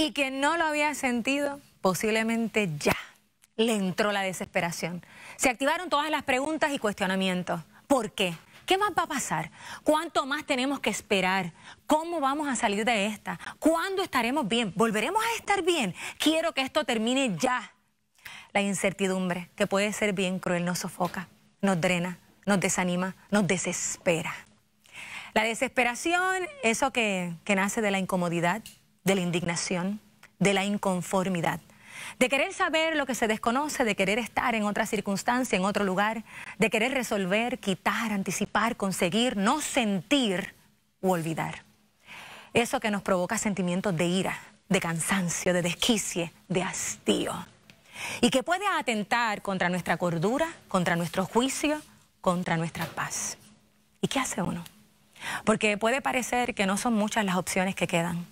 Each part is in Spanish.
Y que no lo había sentido, posiblemente ya le entró la desesperación. Se activaron todas las preguntas y cuestionamientos. ¿Por qué? ¿Qué más va a pasar? ¿Cuánto más tenemos que esperar? ¿Cómo vamos a salir de esta? ¿Cuándo estaremos bien? ¿Volveremos a estar bien? Quiero que esto termine ya. La incertidumbre, que puede ser bien cruel, nos sofoca, nos drena, nos desanima, nos desespera. La desesperación, eso que, que nace de la incomodidad, de la indignación, de la inconformidad, de querer saber lo que se desconoce, de querer estar en otra circunstancia, en otro lugar, de querer resolver, quitar, anticipar, conseguir, no sentir u olvidar. Eso que nos provoca sentimientos de ira, de cansancio, de desquicie, de hastío. Y que puede atentar contra nuestra cordura, contra nuestro juicio, contra nuestra paz. ¿Y qué hace uno? Porque puede parecer que no son muchas las opciones que quedan.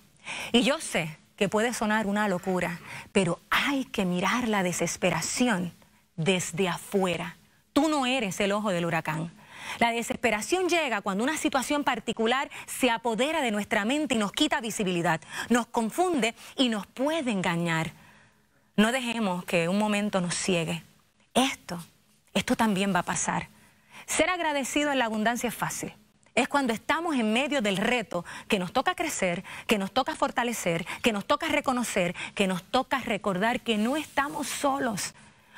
Y yo sé que puede sonar una locura, pero hay que mirar la desesperación desde afuera. Tú no eres el ojo del huracán. La desesperación llega cuando una situación particular se apodera de nuestra mente y nos quita visibilidad, nos confunde y nos puede engañar. No dejemos que un momento nos ciegue. Esto, esto también va a pasar. Ser agradecido en la abundancia es fácil es cuando estamos en medio del reto que nos toca crecer, que nos toca fortalecer, que nos toca reconocer, que nos toca recordar que no estamos solos.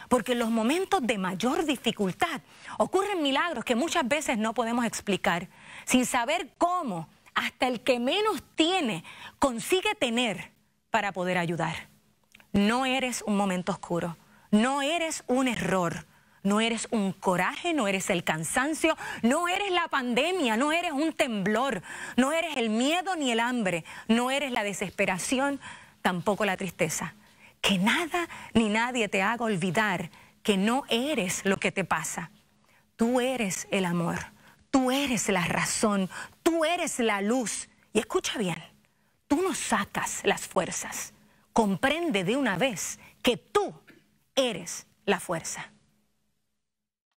Porque en los momentos de mayor dificultad ocurren milagros que muchas veces no podemos explicar, sin saber cómo hasta el que menos tiene consigue tener para poder ayudar. No eres un momento oscuro, no eres un error. No eres un coraje, no eres el cansancio, no eres la pandemia, no eres un temblor, no eres el miedo ni el hambre, no eres la desesperación, tampoco la tristeza. Que nada ni nadie te haga olvidar que no eres lo que te pasa. Tú eres el amor, tú eres la razón, tú eres la luz. Y escucha bien, tú no sacas las fuerzas. Comprende de una vez que tú eres la fuerza.